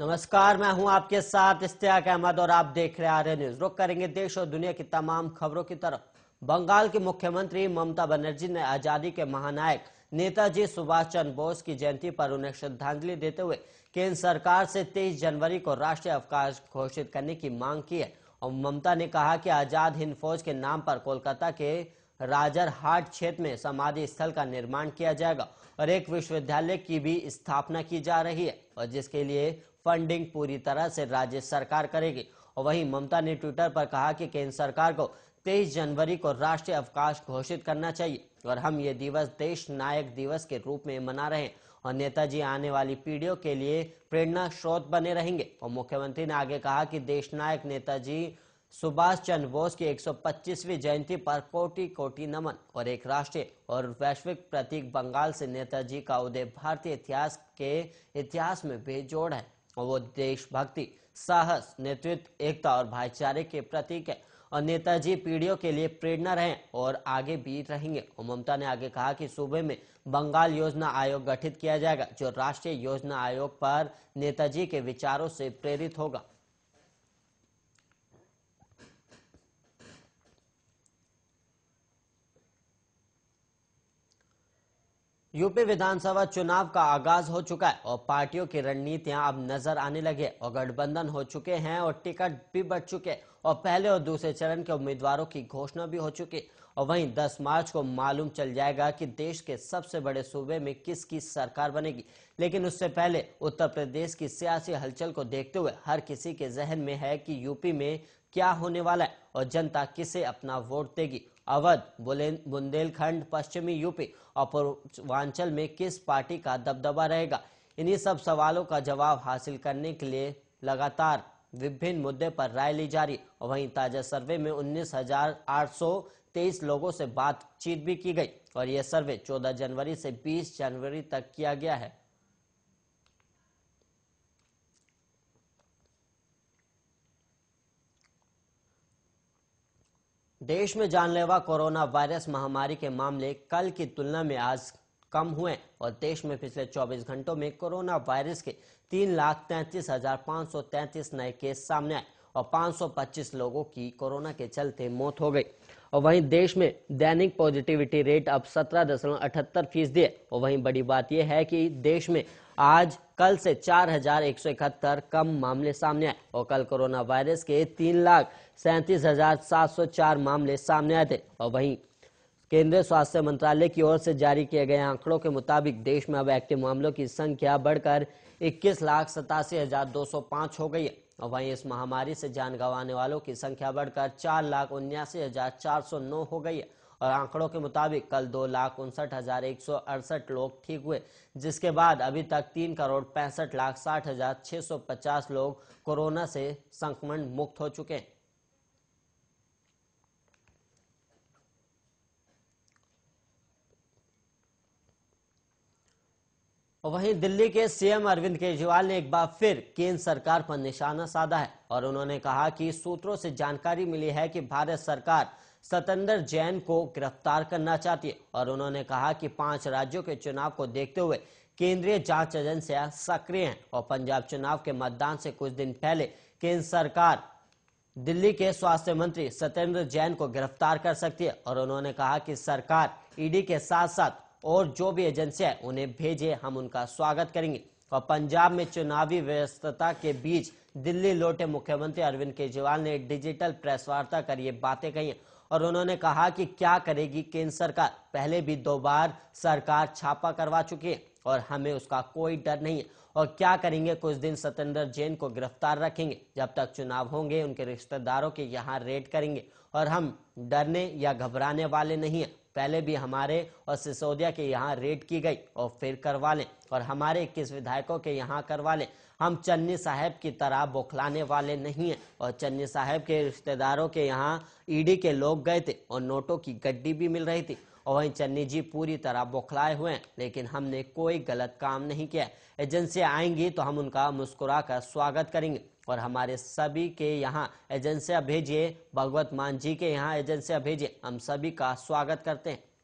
नमस्कार मैं हूं आपके साथ इश्तियाक अहमद और आप देख रहे रहे न्यूज रुक करेंगे देश और दुनिया की तमाम खबरों की तरफ बंगाल की मुख्यमंत्री ममता बनर्जी ने आजादी के महानायक नेताजी सुभाष चंद्र बोस की जयंती पर उन्हें श्रद्धांजलि देते हुए केंद्र सरकार से 23 जनवरी को राष्ट्रीय अवकाश घोषित करने की मांग की है और ममता ने कहा कि आजाद हिंद फौज के नाम पर कोलकाता के राजर हाट क्षेत्र में समाधि स्थल का निर्माण किया जाएगा और एक विश्वविद्यालय की भी स्थापना की जा रही है और जिसके लिए फंडिंग पूरी तरह से राज्य सरकार करेगी और वहीं ममता ने ट्विटर पर कहा कि केंद्र सरकार को 23 जनवरी को राष्ट्रीय अवकाश घोषित करना चाहिए और हम ये दिवस देश नायक दिवस के रूप में मना रहे हैं और नेताजी आने वाली पीढ़ियों के लिए प्रेरणा स्रोत बने रहेंगे और मुख्यमंत्री ने आगे कहा कि देश नायक नेताजी सुभाष चंद्र बोस की 125वीं जयंती पर कोटि कोटि नमन और एक राष्ट्रीय और वैश्विक प्रतीक बंगाल से नेताजी का उदय भारतीय इतिहास के इतिहास में बेजोड़ है वो देशभक्ति साहस नेतृत्व एकता और भाईचारे के प्रतीक है और नेताजी पीढ़ियों के लिए प्रेरणा रहे और आगे भी रहेंगे ममता ने आगे कहा कि सूबे में बंगाल योजना आयोग गठित किया जाएगा जो राष्ट्रीय योजना आयोग पर नेताजी के विचारों से प्रेरित होगा यूपी विधानसभा चुनाव का आगाज हो चुका है और पार्टियों की रणनीतियां अब नजर आने लगे और गठबंधन हो चुके हैं और टिकट भी बढ़ चुके और पहले और दूसरे चरण के उम्मीदवारों की घोषणा भी हो चुकी और वहीं 10 मार्च को मालूम चल जाएगा कि देश के सबसे बड़े सूबे में किसकी सरकार बनेगी लेकिन उससे पहले उत्तर प्रदेश की सियासी हलचल को देखते हुए हर किसी के जहन में है कि यूपी में क्या होने वाला है और जनता किसे अपना वोट देगी अवध बुंदेलखंड पश्चिमी यूपी और पूर्वांचल में किस पार्टी का दबदबा रहेगा इन्हीं सब सवालों का जवाब हासिल करने के लिए लगातार विभिन्न मुद्दे पर राय ली जा रही और वहीं ताजा सर्वे में उन्नीस तेईस लोगों से बातचीत भी की गई और यह सर्वे 14 जनवरी से 20 जनवरी तक किया गया है देश में जानलेवा कोरोना वायरस महामारी के मामले कल की तुलना में आज कम हुए और देश में पिछले 24 घंटों में कोरोना वायरस के तीन लाख तैंतीस हजार पाँच सौ तैंतीस नए केस सामने आए और 525 लोगों की कोरोना के चलते मौत हो गई और वहीं देश में दैनिक पॉजिटिविटी रेट अब सत्रह दशमलव अठहत्तर फीसदी है और वहीं बड़ी बात यह है कि देश में आज कल से चार कम मामले सामने आए और कल कोरोना वायरस के तीन लाख सैंतीस हजार सात सौ चार मामले सामने आए थे और वहीं केंद्रीय स्वास्थ्य मंत्रालय की ओर से जारी किए गए आंकड़ों के मुताबिक देश में अब एक्टिव मामलों की संख्या बढ़कर इक्कीस लाख सतासी हजार दो सौ पांच हो गई है और वहीं इस महामारी से जान गंवाने वालों की संख्या बढ़कर चार लाख उन्यासी हजार चार सौ नौ हो गई है और आंकड़ों के मुताबिक कल दो लाख उनसठ हजार एक सौ अड़सठ लोग ठीक हुए जिसके बाद अभी तक तीन करोड़ पैंसठ लाख साठ हजार छह सौ पचास लोग कोरोना से संक्रमण मुक्त हो चुके हैं वहीं दिल्ली के सीएम अरविंद केजरीवाल ने एक बार फिर केंद्र सरकार पर निशाना साधा है और उन्होंने कहा कि सूत्रों से जानकारी मिली है कि भारत सरकार सतेंद्र जैन को गिरफ्तार करना चाहती है और उन्होंने कहा कि पांच राज्यों के चुनाव को देखते हुए केंद्रीय जांच एजेंसियां सक्रिय हैं और पंजाब चुनाव के मतदान से कुछ दिन पहले केंद्र सरकार दिल्ली के स्वास्थ्य मंत्री सत्येंद्र जैन को गिरफ्तार कर सकती है और उन्होंने कहा कि सरकार ईडी के साथ साथ और जो भी एजेंसियां उन्हें भेजे हम उनका स्वागत करेंगे और पंजाब में चुनावी व्यस्तता के बीच दिल्ली लौटे मुख्यमंत्री अरविंद केजरीवाल ने डिजिटल प्रेस वार्ता कर ये बातें कही और उन्होंने कहा कि क्या करेगी केंद्र सरकार पहले भी दो बार सरकार छापा करवा चुकी है और हमें उसका कोई डर नहीं है और क्या करेंगे कुछ दिन सत्येंद्र जैन को गिरफ्तार रखेंगे जब तक चुनाव होंगे उनके रिश्तेदारों के यहाँ रेड करेंगे और हम डरने या घबराने वाले नहीं है पहले भी हमारे और सिसोदिया के यहाँ रेड की गई और फिर करवा लें और हमारे इक्कीस विधायकों के यहाँ करवा लें हम चन्नी साहब की तरह बौखलाने वाले नहीं हैं और चन्नी साहब के रिश्तेदारों के यहाँ ईडी के लोग गए थे और नोटों की गड्डी भी मिल रही थी और वहीं चन्नी जी पूरी तरह बौखलाए हुए हैं लेकिन हमने कोई गलत काम नहीं किया एजेंसी आएंगी तो हम उनका मुस्कुरा कर स्वागत करेंगे और हमारे सभी के यहाँ एजेंसियाँ भेजिए भगवत मान जी के यहाँ एजेंसियाँ भेजिए हम सभी का स्वागत करते हैं